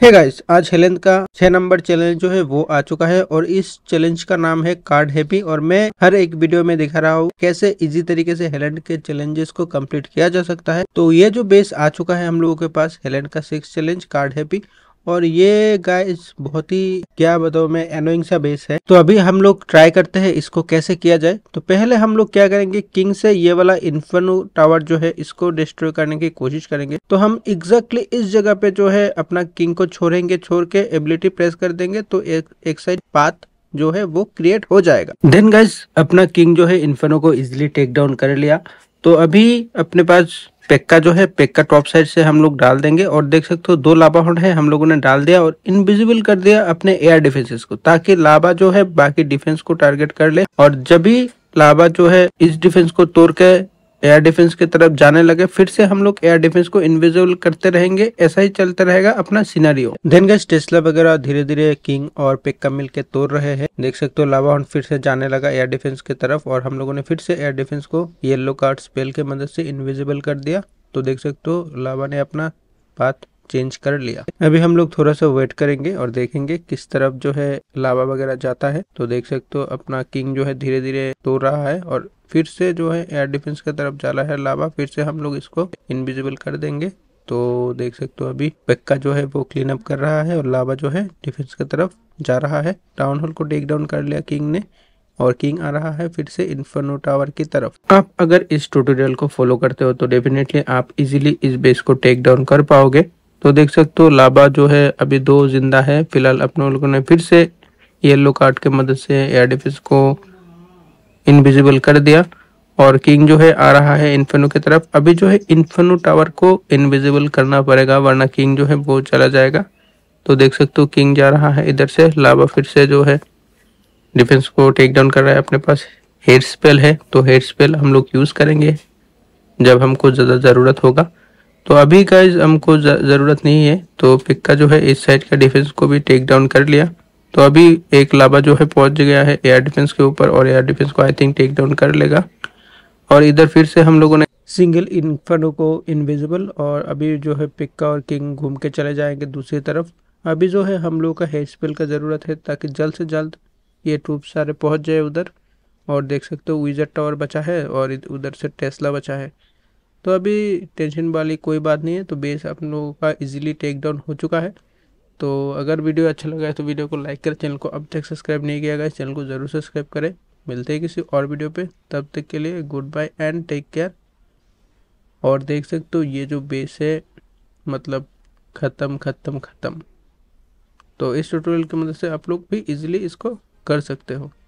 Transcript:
हे hey guys आज हेलेंथ का छह नंबर चैलेंज जो है वो आ चुका है और इस चैलेंज का नाम है कार्ड हैप्पी और मैं हर एक वीडियो में दिखा रहा हूँ कैसे इजी तरीके से हेलेंड के चैलेंजेस को कंप्लीट किया जा सकता है तो ये जो बेस आ चुका है हम लोगों के पास हेलेंड का सिक्स चैलेंज कार्ड हैप्पी और ये गाइस बहुत ही क्या बताओ मैं एनोइंग सा बेस है तो अभी हम लोग ट्राई करते हैं इसको कैसे किया जाए तो पहले हम लोग क्या करेंगे किंग से ये वाला इन्फेनो टावर जो है इसको डिस्ट्रॉय करने की कोशिश करेंगे तो हम एग्जैक्टली इस जगह पे जो है अपना किंग को छोड़ेंगे छोड़ के एबिलिटी प्रेस कर देंगे तो एक, एक साइड पाथ जो है वो क्रिएट हो जाएगा देन गाइज अपना किंग जो है इन्फेनो को इजिली टेक डाउन कर लिया तो अभी अपने पास पेक्का जो है पेक्का टॉप साइड से हम लोग डाल देंगे और देख सकते हो दो लाबा हॉर्न है हम लोगों ने डाल दिया और इनविजिबल कर दिया अपने एयर डिफेंसेस को ताकि लाबा जो है बाकी डिफेंस को टारगेट कर ले और जब भी लाबा जो है इस डिफेंस को तोड़ के एयर डिफेंस की तरफ जाने लगे फिर से हम लोग एयर डिफेंस को इनविजिबल करते रहेंगे ऐसा ही चलता रहेगा अपना सीनरियो देन गैस टेस्ला वगैरह धीरे धीरे किंग और पिक्का मिल के तोड़ रहे हैं देख सकते हो लावा हॉन फिर से जाने लगा एयर डिफेंस की तरफ और हम लोगों ने फिर से एयर डिफेंस को येलो कार्ड स्पेल के मदद से इनविजिबल कर दिया तो देख सकते हो लावा ने अपना बात चेंज कर लिया अभी हम लोग थोड़ा सा वेट करेंगे और देखेंगे किस तरफ जो है लावा वगैरह जाता है तो देख सकते हो अपना किंग जो है धीरे धीरे तोड़ रहा है और फिर से जो है एयर डिफेंस की तरफ जाला है लावा फिर से हम लोग इसको इनविजिबल कर देंगे तो देख सकते हो अभी पक्का जो है वो क्लीन अप कर रहा है और लावा जो है डिफेंस की तरफ जा रहा है टाउन हॉल को टेक डाउन कर लिया किंग ने और किंग आ रहा है फिर से इन्फर्नो टावर की तरफ आप अगर इस ट्यूटोरियल को फॉलो करते हो तो डेफिनेटली आप इजीली इस बेस को टेक डाउन कर पाओगे तो देख सकते हो लाबा जो है अभी दो जिंदा है फिलहाल अपने लोगों ने फिर से येलो कार्ड के मदद से एयर डिफेंस को इनविजिबल कर दिया और किंग जो है आ रहा है इन्फेनो की तरफ अभी जो है इन्फेनो टावर को इनविजिबल करना पड़ेगा वरना किंग जो है वो चला जाएगा तो देख सकते हो किंग जा रहा है इधर से लावा फिर से जो है डिफेंस को टेक डाउन कर रहा है अपने पास हेड स्पेल है तो हेड स्पेल हम लोग यूज़ करेंगे जब हमको ज़्यादा ज़रूरत होगा तो अभी का हमको ज़रूरत नहीं है तो पिक्का जो है इस साइड का डिफेंस को भी टेक डाउन कर लिया तो अभी एक लावा जो है पहुंच गया है एयर डिफेंस के ऊपर और एयर डिफेंस को आई थिंक टेक डाउन कर लेगा और इधर फिर से हम लोगों ने सिंगल इन्फर्नो को इनविजिबल और अभी जो है पिक्का और किंग घूम के चले जाएंगे दूसरी तरफ अभी जो है हम लोगों का हेड स्पेल का ज़रूरत है ताकि जल्द से जल्द ये ट्रूप सारे पहुंच जाए उधर और देख सकते हो विजर टावर बचा है और उधर से टेस्ला बचा है तो अभी टेंशन वाली कोई बात नहीं है तो बेस आप लोगों का इजीली टेक डाउन हो चुका है तो अगर वीडियो अच्छा लगा है तो वीडियो को लाइक करें चैनल को अब तक सब्सक्राइब नहीं किया गया इस चैनल को ज़रूर सब्सक्राइब करें मिलते हैं किसी और वीडियो पे तब तक के लिए good bye and take care और देख सकते हो ये जो बेस है मतलब ख़त्म ख़त्म ख़त्म तो इस ट्यूटोरियल की मदद मतलब से आप लोग भी इजीली इसको कर सकते हो